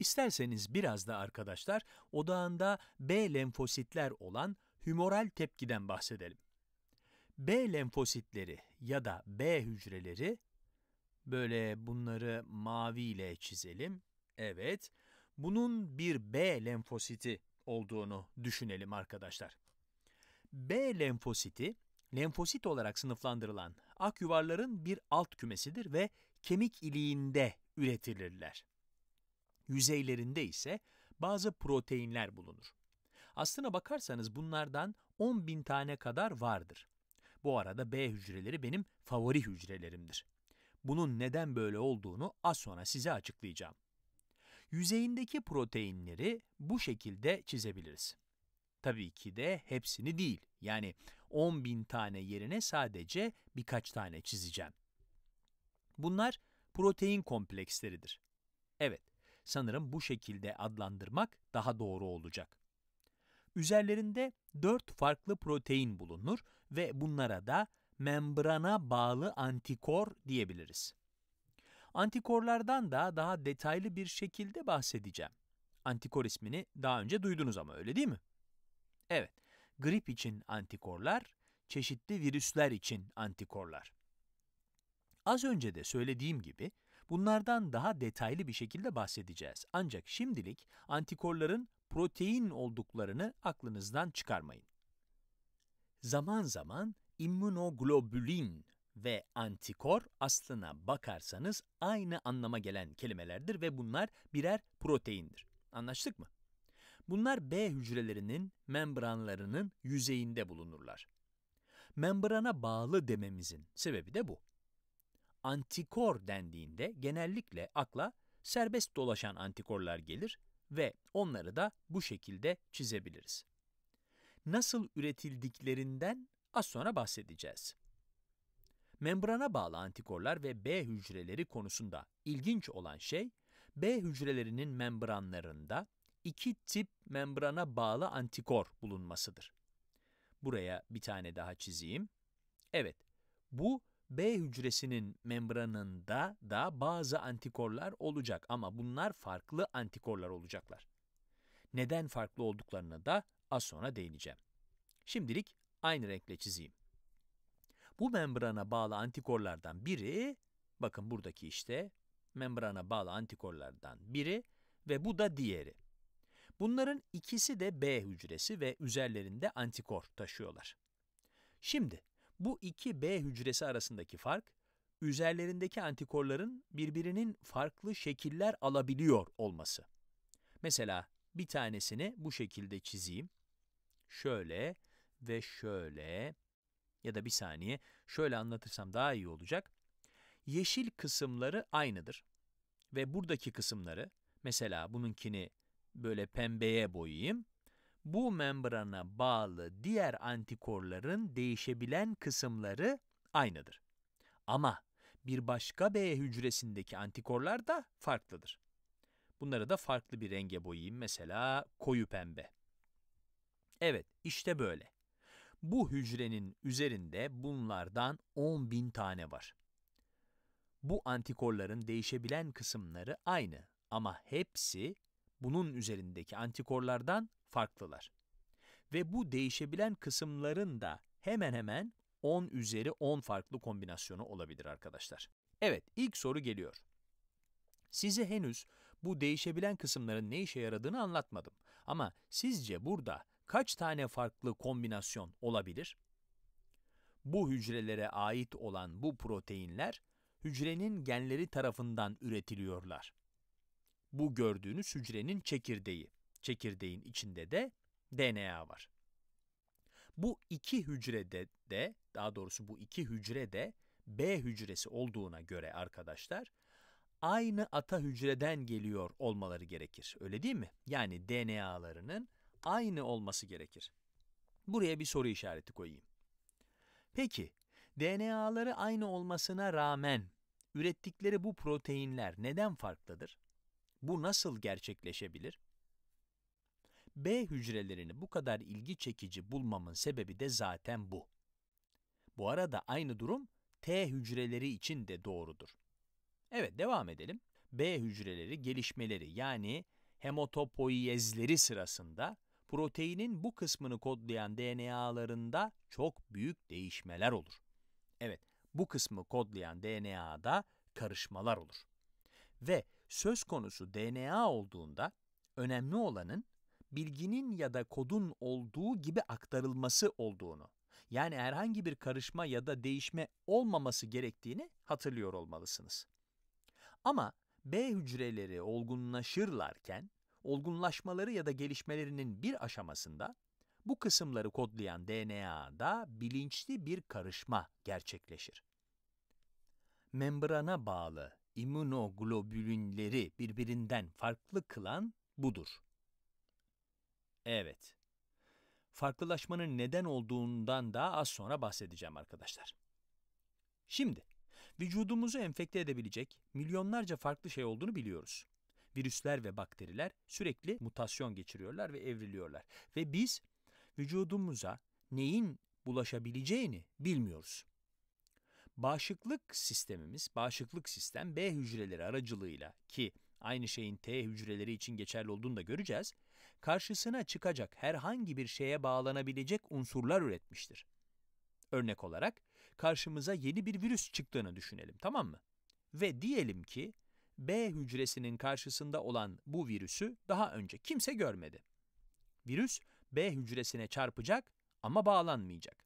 İsterseniz biraz da arkadaşlar odağında B lenfositler olan hümoral tepkiden bahsedelim. B lenfositleri ya da B hücreleri böyle bunları maviyle çizelim. Evet. Bunun bir B lenfositi olduğunu düşünelim arkadaşlar. B lenfositi lenfosit olarak sınıflandırılan ak yuvarların bir alt kümesidir ve kemik iliğinde üretilirler yüzeylerinde ise bazı proteinler bulunur. Aslına bakarsanız bunlardan 10 bin tane kadar vardır. Bu arada B hücreleri benim favori hücrelerimdir. Bunun neden böyle olduğunu az sonra size açıklayacağım. Yüzeyindeki proteinleri bu şekilde çizebiliriz. Tabii ki de hepsini değil, yani 10 bin tane yerine sadece birkaç tane çizeceğim. Bunlar protein kompleksleridir. Evet, Sanırım bu şekilde adlandırmak daha doğru olacak. Üzerlerinde dört farklı protein bulunur ve bunlara da membrana bağlı antikor diyebiliriz. Antikorlardan da daha detaylı bir şekilde bahsedeceğim. Antikor ismini daha önce duydunuz ama öyle değil mi? Evet, grip için antikorlar, çeşitli virüsler için antikorlar. Az önce de söylediğim gibi Bunlardan daha detaylı bir şekilde bahsedeceğiz. Ancak şimdilik antikorların protein olduklarını aklınızdan çıkarmayın. Zaman zaman immunoglobulin ve antikor aslına bakarsanız aynı anlama gelen kelimelerdir ve bunlar birer proteindir. Anlaştık mı? Bunlar B hücrelerinin membranlarının yüzeyinde bulunurlar. Membrana bağlı dememizin sebebi de bu antikor dendiğinde genellikle akla serbest dolaşan antikorlar gelir ve onları da bu şekilde çizebiliriz. Nasıl üretildiklerinden az sonra bahsedeceğiz. Membrana bağlı antikorlar ve B hücreleri konusunda ilginç olan şey, B hücrelerinin membranlarında iki tip membrana bağlı antikor bulunmasıdır. Buraya bir tane daha çizeyim. Evet, bu B hücresinin membranında da bazı antikorlar olacak ama bunlar farklı antikorlar olacaklar. Neden farklı olduklarına da az sonra değineceğim. Şimdilik aynı renkle çizeyim. Bu membrana bağlı antikorlardan biri, bakın buradaki işte membrana bağlı antikorlardan biri ve bu da diğeri. Bunların ikisi de B hücresi ve üzerlerinde antikor taşıyorlar. Şimdi bu iki B hücresi arasındaki fark, üzerlerindeki antikorların birbirinin farklı şekiller alabiliyor olması. Mesela bir tanesini bu şekilde çizeyim. Şöyle ve şöyle ya da bir saniye şöyle anlatırsam daha iyi olacak. Yeşil kısımları aynıdır ve buradaki kısımları mesela bununkini böyle pembeye boyayayım bu membrana bağlı diğer antikorların değişebilen kısımları aynıdır. Ama bir başka B hücresindeki antikorlar da farklıdır. Bunları da farklı bir renge boyayayım mesela koyu pembe. Evet işte böyle. Bu hücrenin üzerinde bunlardan 10.000 tane var. Bu antikorların değişebilen kısımları aynı ama hepsi bunun üzerindeki antikorlardan farklılar. Ve bu değişebilen kısımların da hemen hemen 10 üzeri 10 farklı kombinasyonu olabilir arkadaşlar. Evet, ilk soru geliyor. Size henüz bu değişebilen kısımların ne işe yaradığını anlatmadım. Ama sizce burada kaç tane farklı kombinasyon olabilir? Bu hücrelere ait olan bu proteinler, hücrenin genleri tarafından üretiliyorlar bu gördüğünüz hücrenin çekirdeği. Çekirdeğin içinde de DNA var. Bu iki hücrede de, daha doğrusu bu iki hücrede B hücresi olduğuna göre arkadaşlar, aynı ata hücreden geliyor olmaları gerekir. Öyle değil mi? Yani DNA'larının aynı olması gerekir. Buraya bir soru işareti koyayım. Peki, DNA'ları aynı olmasına rağmen ürettikleri bu proteinler neden farklıdır? Bu nasıl gerçekleşebilir? B hücrelerini bu kadar ilgi çekici bulmamın sebebi de zaten bu. Bu arada aynı durum T hücreleri için de doğrudur. Evet devam edelim. B hücreleri gelişmeleri yani hematopoiyezleri sırasında proteinin bu kısmını kodlayan DNA'larında çok büyük değişmeler olur. Evet, bu kısmı kodlayan DNA'da karışmalar olur. Ve söz konusu DNA olduğunda önemli olanın bilginin ya da kodun olduğu gibi aktarılması olduğunu, yani herhangi bir karışma ya da değişme olmaması gerektiğini hatırlıyor olmalısınız. Ama B hücreleri olgunlaşırlarken, olgunlaşmaları ya da gelişmelerinin bir aşamasında bu kısımları kodlayan DNA'da bilinçli bir karışma gerçekleşir. Membrana bağlı immunoglobülünleri birbirinden farklı kılan budur. Evet. Farklılaşmanın neden olduğundan daha az sonra bahsedeceğim arkadaşlar. Şimdi, vücudumuzu enfekte edebilecek milyonlarca farklı şey olduğunu biliyoruz. Virüsler ve bakteriler sürekli mutasyon geçiriyorlar ve evriliyorlar. Ve biz vücudumuza neyin bulaşabileceğini bilmiyoruz. Bağışıklık sistemimiz, bağışıklık sistem B hücreleri aracılığıyla ki aynı şeyin T hücreleri için geçerli olduğunu da göreceğiz, karşısına çıkacak herhangi bir şeye bağlanabilecek unsurlar üretmiştir. Örnek olarak karşımıza yeni bir virüs çıktığını düşünelim tamam mı? Ve diyelim ki B hücresinin karşısında olan bu virüsü daha önce kimse görmedi. Virüs B hücresine çarpacak ama bağlanmayacak.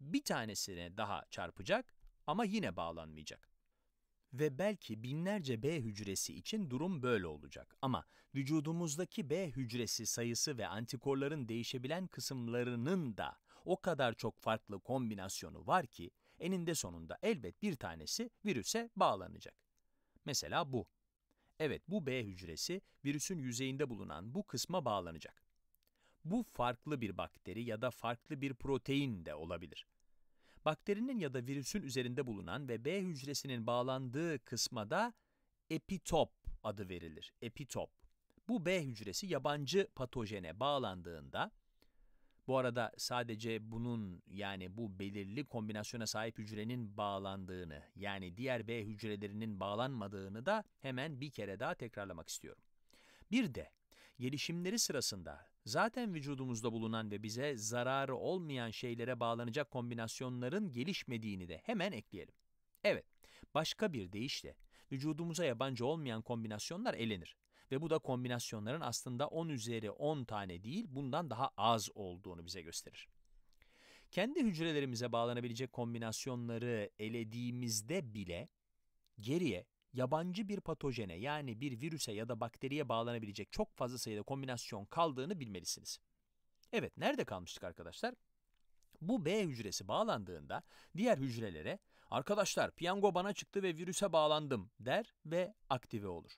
Bir tanesine daha çarpacak ama yine bağlanmayacak. Ve belki binlerce B hücresi için durum böyle olacak ama vücudumuzdaki B hücresi sayısı ve antikorların değişebilen kısımlarının da o kadar çok farklı kombinasyonu var ki eninde sonunda elbet bir tanesi virüse bağlanacak. Mesela bu. Evet bu B hücresi virüsün yüzeyinde bulunan bu kısma bağlanacak. Bu farklı bir bakteri ya da farklı bir protein de olabilir. Bakterinin ya da virüsün üzerinde bulunan ve B hücresinin bağlandığı kısma da epitop adı verilir. Epitop. Bu B hücresi yabancı patojene bağlandığında, bu arada sadece bunun yani bu belirli kombinasyona sahip hücrenin bağlandığını yani diğer B hücrelerinin bağlanmadığını da hemen bir kere daha tekrarlamak istiyorum. Bir de gelişimleri sırasında Zaten vücudumuzda bulunan ve bize zararı olmayan şeylere bağlanacak kombinasyonların gelişmediğini de hemen ekleyelim. Evet, başka bir deyişle vücudumuza yabancı olmayan kombinasyonlar elenir ve bu da kombinasyonların aslında 10 üzeri 10 tane değil bundan daha az olduğunu bize gösterir. Kendi hücrelerimize bağlanabilecek kombinasyonları elediğimizde bile geriye yabancı bir patojene yani bir virüse ya da bakteriye bağlanabilecek çok fazla sayıda kombinasyon kaldığını bilmelisiniz. Evet nerede kalmıştık arkadaşlar? Bu B hücresi bağlandığında diğer hücrelere arkadaşlar piyango bana çıktı ve virüse bağlandım der ve aktive olur.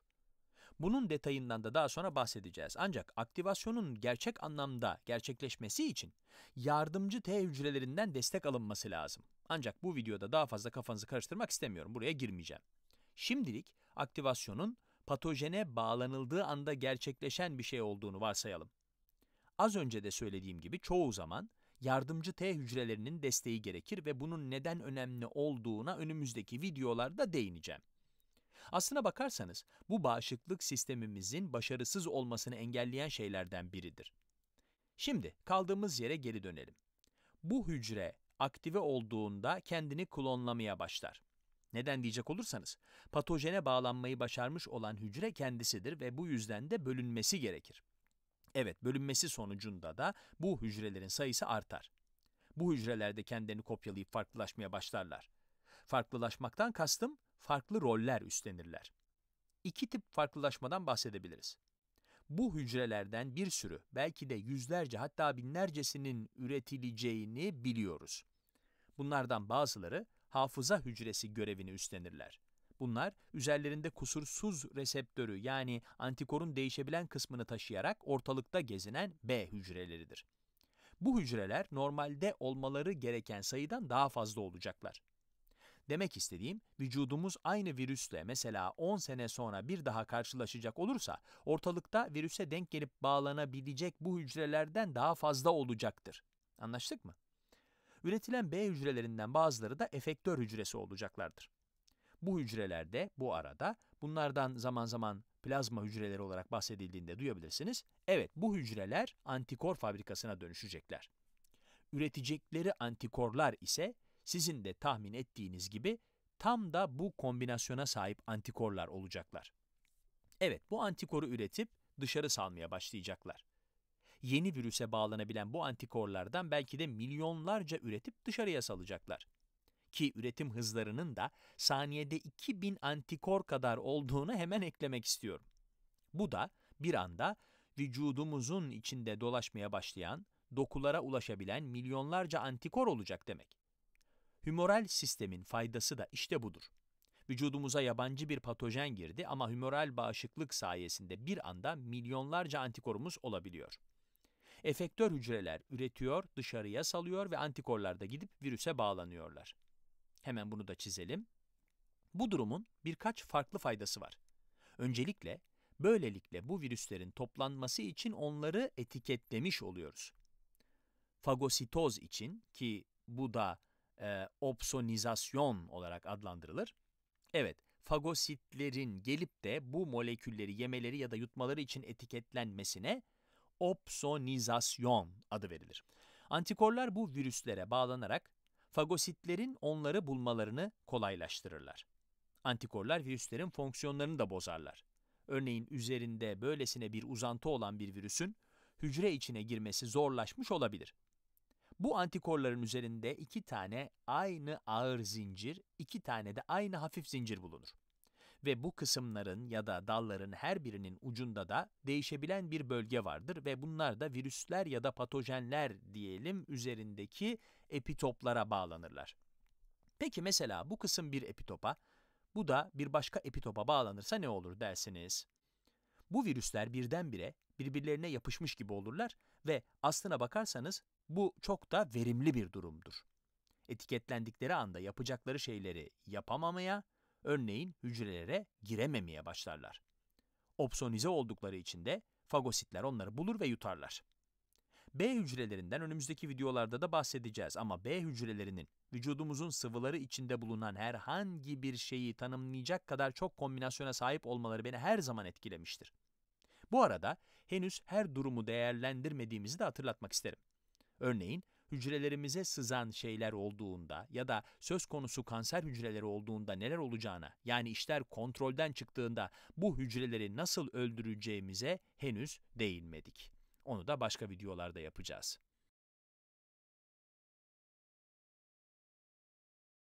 Bunun detayından da daha sonra bahsedeceğiz. Ancak aktivasyonun gerçek anlamda gerçekleşmesi için yardımcı T hücrelerinden destek alınması lazım. Ancak bu videoda daha fazla kafanızı karıştırmak istemiyorum. Buraya girmeyeceğim. Şimdilik aktivasyonun patojene bağlanıldığı anda gerçekleşen bir şey olduğunu varsayalım. Az önce de söylediğim gibi çoğu zaman yardımcı T hücrelerinin desteği gerekir ve bunun neden önemli olduğuna önümüzdeki videolarda değineceğim. Aslına bakarsanız bu bağışıklık sistemimizin başarısız olmasını engelleyen şeylerden biridir. Şimdi kaldığımız yere geri dönelim. Bu hücre aktive olduğunda kendini klonlamaya başlar. Neden diyecek olursanız, patojene bağlanmayı başarmış olan hücre kendisidir ve bu yüzden de bölünmesi gerekir. Evet, bölünmesi sonucunda da bu hücrelerin sayısı artar. Bu hücreler de kendilerini kopyalayıp farklılaşmaya başlarlar. Farklılaşmaktan kastım, farklı roller üstlenirler. İki tip farklılaşmadan bahsedebiliriz. Bu hücrelerden bir sürü, belki de yüzlerce hatta binlercesinin üretileceğini biliyoruz. Bunlardan bazıları hafıza hücresi görevini üstlenirler. Bunlar üzerlerinde kusursuz reseptörü yani antikorun değişebilen kısmını taşıyarak ortalıkta gezinen B hücreleridir. Bu hücreler normalde olmaları gereken sayıdan daha fazla olacaklar. Demek istediğim, vücudumuz aynı virüsle mesela 10 sene sonra bir daha karşılaşacak olursa, ortalıkta virüse denk gelip bağlanabilecek bu hücrelerden daha fazla olacaktır. Anlaştık mı? Üretilen B hücrelerinden bazıları da efektör hücresi olacaklardır. Bu hücrelerde bu arada bunlardan zaman zaman plazma hücreleri olarak bahsedildiğinde duyabilirsiniz. Evet bu hücreler antikor fabrikasına dönüşecekler. Üretecekleri antikorlar ise sizin de tahmin ettiğiniz gibi tam da bu kombinasyona sahip antikorlar olacaklar. Evet bu antikoru üretip dışarı salmaya başlayacaklar yeni virüse bağlanabilen bu antikorlardan belki de milyonlarca üretip dışarıya salacaklar. Ki üretim hızlarının da saniyede 2000 antikor kadar olduğunu hemen eklemek istiyorum. Bu da bir anda vücudumuzun içinde dolaşmaya başlayan, dokulara ulaşabilen milyonlarca antikor olacak demek. Hümoral sistemin faydası da işte budur. Vücudumuza yabancı bir patojen girdi ama hümoral bağışıklık sayesinde bir anda milyonlarca antikorumuz olabiliyor. Efektör hücreler üretiyor, dışarıya salıyor ve antikorlar da gidip virüse bağlanıyorlar. Hemen bunu da çizelim. Bu durumun birkaç farklı faydası var. Öncelikle böylelikle bu virüslerin toplanması için onları etiketlemiş oluyoruz. Fagositoz için ki bu da e, opsonizasyon olarak adlandırılır. Evet, fagositlerin gelip de bu molekülleri yemeleri ya da yutmaları için etiketlenmesine opsonizasyon adı verilir. Antikorlar bu virüslere bağlanarak fagositlerin onları bulmalarını kolaylaştırırlar. Antikorlar virüslerin fonksiyonlarını da bozarlar. Örneğin üzerinde böylesine bir uzantı olan bir virüsün hücre içine girmesi zorlaşmış olabilir. Bu antikorların üzerinde iki tane aynı ağır zincir, iki tane de aynı hafif zincir bulunur ve bu kısımların ya da dalların her birinin ucunda da değişebilen bir bölge vardır ve bunlar da virüsler ya da patojenler diyelim üzerindeki epitoplara bağlanırlar. Peki mesela bu kısım bir epitopa, bu da bir başka epitopa bağlanırsa ne olur dersiniz? Bu virüsler birdenbire birbirlerine yapışmış gibi olurlar ve aslına bakarsanız bu çok da verimli bir durumdur. Etiketlendikleri anda yapacakları şeyleri yapamamaya örneğin hücrelere girememeye başlarlar. Opsonize oldukları için de fagositler onları bulur ve yutarlar. B hücrelerinden önümüzdeki videolarda da bahsedeceğiz ama B hücrelerinin vücudumuzun sıvıları içinde bulunan herhangi bir şeyi tanımlayacak kadar çok kombinasyona sahip olmaları beni her zaman etkilemiştir. Bu arada henüz her durumu değerlendirmediğimizi de hatırlatmak isterim. Örneğin hücrelerimize sızan şeyler olduğunda ya da söz konusu kanser hücreleri olduğunda neler olacağına yani işler kontrolden çıktığında bu hücreleri nasıl öldüreceğimize henüz değinmedik. Onu da başka videolarda yapacağız.